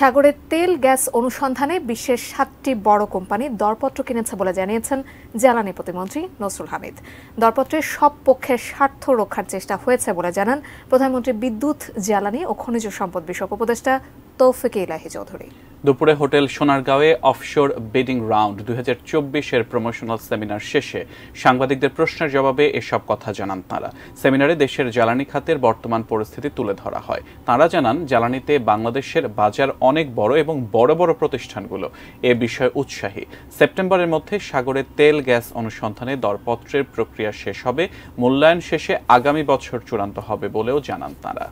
সাগরের তেল গ্যাস অনুসন্ধানে বিশ্বের সাতটি বড় কোম্পানি দরপত্র কিনেছে বলে জানিয়েছেন জ্বালানি প্রতিমন্ত্রী নসরুল হামিদ দরপত্রে সব পক্ষের স্বার্থ রক্ষার চেষ্টা হয়েছে বলে জানান প্রধানমন্ত্রী বিদ্যুৎ জ্বালানি ও খনিজ সম্পদ বিষয়ক উপদেষ্টা তৌফিক ইলাহি চৌধুরী দুপুরে হোটেল সোনারগাঁওয়ে অফশোর বেডিং রাউন্ড দুই হাজার চব্বিশের প্রমোশনাল সেমিনার শেষে সাংবাদিকদের প্রশ্নের জবাবে এসব কথা জানান তাঁরা সেমিনারে দেশের জ্বালানি খাতের বর্তমান পরিস্থিতি তুলে ধরা হয় তাঁরা জানান জ্বালানিতে বাংলাদেশের বাজার অনেক বড় এবং বড় বড় প্রতিষ্ঠানগুলো এ বিষয়ে উৎসাহী সেপ্টেম্বরের মধ্যে সাগরে তেল গ্যাস অনুসন্ধানে দরপত্রের প্রক্রিয়া শেষ হবে মূল্যায়ন শেষে আগামী বছর চূড়ান্ত হবে বলেও জানান তাঁরা